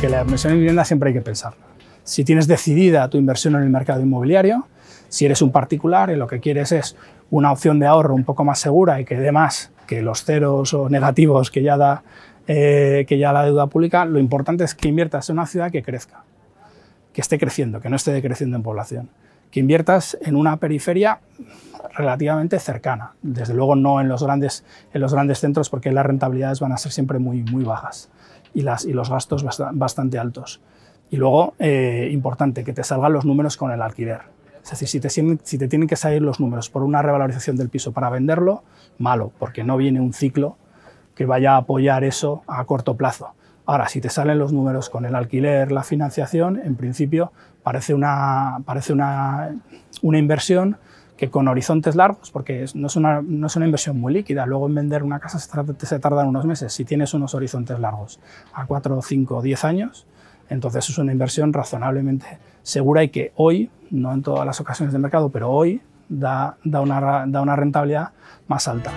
que la inversión en vivienda siempre hay que pensarlo. Si tienes decidida tu inversión en el mercado inmobiliario, si eres un particular y lo que quieres es una opción de ahorro un poco más segura y que dé más que los ceros o negativos que ya da, eh, que ya la deuda pública, lo importante es que inviertas en una ciudad que crezca, que esté creciendo, que no esté decreciendo en población que inviertas en una periferia relativamente cercana. Desde luego no en los grandes, en los grandes centros porque las rentabilidades van a ser siempre muy, muy bajas y, los gastos bastante altos. Y luego, eh, importante, que te salgan los números con el alquiler. Es decir, si te, si te tienen que salir los números por una revalorización del piso para venderlo, malo, porque no viene un ciclo que vaya a apoyar eso a corto plazo. Ahora, si te salen los números con el alquiler, la financiación, en principio parece una, parece una, inversión que con horizontes largos, porque no es, una, inversión muy líquida, luego en vender una casa se, se tardan unos meses, si tienes unos horizontes largos, a 4, 5, 10 años, entonces es una inversión razonablemente segura y que hoy, no en todas las ocasiones del mercado, pero hoy da una rentabilidad más alta.